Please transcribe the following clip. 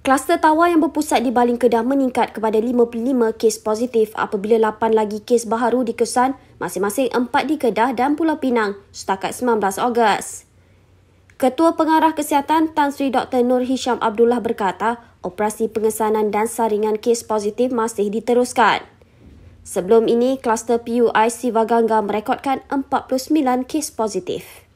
Kluster tawar yang berpusat di Baling Kedah meningkat kepada 55 kes positif apabila 8 lagi kes baharu dikesan masing-masing 4 di Kedah dan Pulau Pinang setakat 19 Ogos. Ketua Pengarah Kesihatan Tan Sri Dr. Nur Hisham Abdullah berkata operasi pengesanan dan saringan kes positif masih diteruskan. Sebelum ini, kluster PUI Sivaganga merekodkan 49 kes positif.